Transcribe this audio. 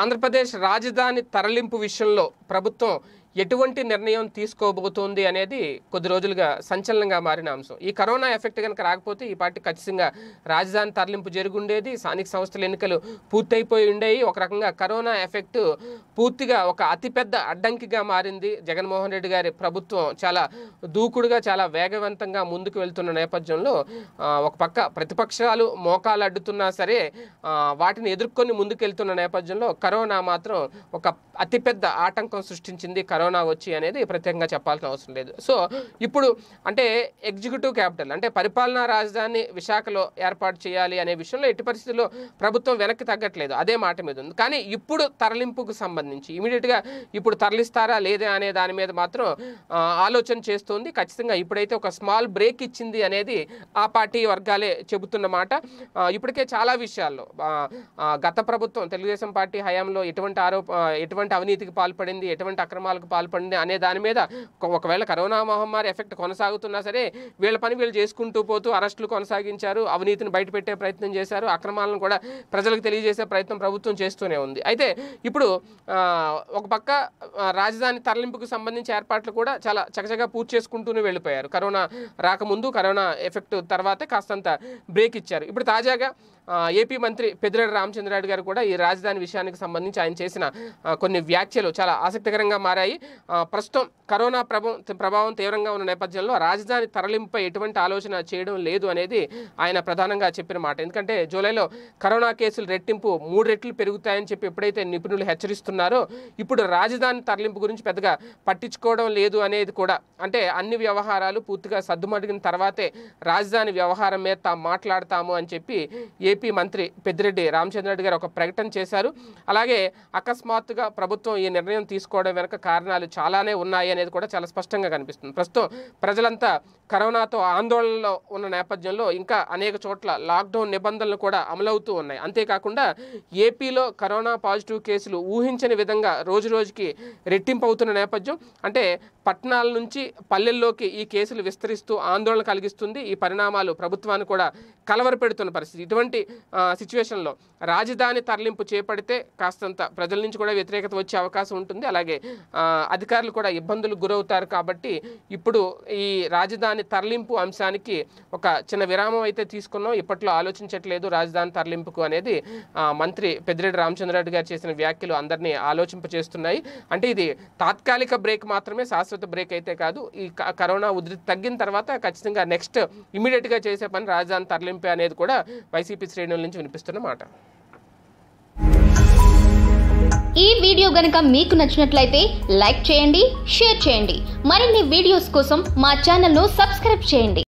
ఆంధ్రప్రదేశ్ రాజధాని తరలింపు విషయంలో ప్రభుత్వం ఎటువంటి నిర్ణయం తీసుకోబోతోంది అనేది కొద్ది రోజులుగా సంచలనంగా మారిన అంశం ఈ కరోనా ఎఫెక్ట్ కనుక రాకపోతే ఈ పార్టీ ఖచ్చితంగా రాజధాని తరలింపు జరుగుండేది స్థానిక సంస్థల ఎన్నికలు పూర్తయిపోయి ఉండేవి ఒక రకంగా కరోనా ఎఫెక్ట్ పూర్తిగా ఒక అతిపెద్ద అడ్డంకిగా మారింది జగన్మోహన్ రెడ్డి గారి ప్రభుత్వం చాలా దూకుడుగా చాలా వేగవంతంగా ముందుకు వెళ్తున్న నేపథ్యంలో ఒక పక్క ప్రతిపక్షాలు మోకాలు అడ్డుతున్నా సరే వాటిని ఎదుర్కొని ముందుకు వెళ్తున్న నేపథ్యంలో కరోనా మాత్రం ఒక అతిపెద్ద ఆటంకం సృష్టించింది కరోనా కరోనా వచ్చి అనేది ప్రత్యేకంగా చెప్పాల్సిన అవసరం లేదు సో ఇప్పుడు అంటే ఎగ్జిక్యూటివ్ క్యాపిటల్ అంటే పరిపాలనా రాజధాని విశాఖలో ఏర్పాటు చేయాలి అనే విషయంలో ఎట్టి పరిస్థితుల్లో ప్రభుత్వం వెనక్కి తగ్గట్లేదు అదే మాట మీద ఉంది కానీ ఇప్పుడు తరలింపుకు సంబంధించి ఇమీడియట్గా ఇప్పుడు తరలిస్తారా లేదా అనే దాని మీద మాత్రం ఆలోచన చేస్తుంది ఖచ్చితంగా ఇప్పుడైతే ఒక స్మాల్ బ్రేక్ ఇచ్చింది అనేది ఆ పార్టీ వర్గాలే చెబుతున్నమాట ఇప్పటికే చాలా విషయాల్లో గత ప్రభుత్వం తెలుగుదేశం పార్టీ హయాంలో ఎటువంటి ఆరోప ఎటువంటి అవినీతికి పాల్పడింది ఎటువంటి అక్రమాలకు పాల్పడింది అనే దాని మీద ఒకవేళ కరోనా మహమ్మారి ఎఫెక్ట్ కొనసాగుతున్నా సరే వీళ్ళ పని వీళ్ళు చేసుకుంటూ పోతూ అరెస్టులు కొనసాగించారు అవినీతిని బయటపెట్టే ప్రయత్నం చేశారు అక్రమాలను కూడా ప్రజలకు తెలియజేసే ప్రయత్నం ప్రభుత్వం చేస్తూనే ఉంది అయితే ఇప్పుడు ఒక పక్క రాజధాని తరలింపుకు సంబంధించి ఏర్పాట్లు కూడా చాలా చకచగా పూర్తి చేసుకుంటూనే వెళ్ళిపోయారు కరోనా రాకముందు కరోనా ఎఫెక్ట్ తర్వాతే కాస్తంత బ్రేక్ ఇచ్చారు ఇప్పుడు తాజాగా ఏపీ మంత్రి పెద్దిరెడ్డి రామచంద్రారెడ్డి గారు కూడా ఈ రాజధాని విషయానికి సంబంధించి ఆయన చేసిన కొన్ని వ్యాఖ్యలు చాలా ఆసక్తికరంగా మారాయి ప్రస్తుతం కరోనా ప్రభావం తీవ్రంగా ఉన్న నేపథ్యంలో రాజధాని తరలింపుపై ఎటువంటి ఆలోచన చేయడం లేదు అనేది ఆయన ప్రధానంగా చెప్పిన మాట ఎందుకంటే జూలైలో కరోనా కేసులు రెట్టింపు మూడు రెట్లు పెరుగుతాయని చెప్పి ఎప్పుడైతే నిపుణులు హెచ్చరిస్తున్నారో ఇప్పుడు రాజధాని తరలింపు గురించి పెద్దగా పట్టించుకోవడం లేదు అనేది కూడా అంటే అన్ని వ్యవహారాలు పూర్తిగా సర్దుమడిగిన తర్వాతే రాజధాని వ్యవహారం మీద తాము మాట్లాడతాము అని చెప్పి ఏపీ మంత్రి పెద్దిరెడ్డి రామచంద్రరెడ్డి గారు ఒక ప్రకటన చేశారు అలాగే అకస్మాత్తుగా ప్రభుత్వం ఈ నిర్ణయం తీసుకోవడం వెనుక కారణాలు చాలానే ఉన్నాయి అనేది కూడా చాలా స్పష్టంగా కనిపిస్తుంది ప్రస్తుతం ప్రజలంతా కరోనాతో ఆందోళనలో ఉన్న నేపథ్యంలో ఇంకా అనేక చోట్ల లాక్డౌన్ నిబంధనలు కూడా అమలవుతూ ఉన్నాయి అంతేకాకుండా ఏపీలో కరోనా పాజిటివ్ కేసులు ఊహించని విధంగా రోజు రోజుకి రెట్టింపు అవుతున్న నేపథ్యం అంటే పట్టణాల నుంచి పల్లెల్లోకి ఈ కేసులు విస్తరిస్తూ ఆందోళన కలిగిస్తుంది ఈ పరిణామాలు ప్రభుత్వాన్ని కూడా కలవరపెడుతున్న పరిస్థితి ఇటువంటి సిచ్యువేషన్లో రాజధాని తరలింపు చేపడితే కాస్తంత ప్రజల నుంచి కూడా వ్యతిరేకత వచ్చే అవకాశం ఉంటుంది అలాగే అధికారులు కూడా ఇబ్బందులు గురవుతారు కాబట్టి ఇప్పుడు ఈ రాజధాని తరలింపు అంశానికి ఒక చిన్న విరామం అయితే తీసుకున్నాం ఇప్పట్లో ఆలోచించట్లేదు రాజధాని తరలింపుకు అనేది మంత్రి పెద్దిరెడ్డి రామచంద్రరెడ్డి గారు చేసిన వ్యాఖ్యలు అందరినీ ఆలోచింపచేస్తున్నాయి అంటే ఇది తాత్కాలిక బ్రేక్ మాత్రమే శాసన శాశ్వత బ్రేక్ అయితే కాదు ఈ కరోనా ఉధృతి తగ్గిన తర్వాత ఖచ్చితంగా నెక్స్ట్ ఇమీడియట్గా చేసే పని రాజధాని తరలింపే అనేది కూడా వైసీపీ శ్రేణుల నుంచి వినిపిస్తున్న మాట ఈ వీడియో గనక మీకు నచ్చినట్లయితే లైక్ చేయండి షేర్ చేయండి మరిన్ని వీడియోస్ కోసం మా ఛానల్ను సబ్స్క్రైబ్ చేయండి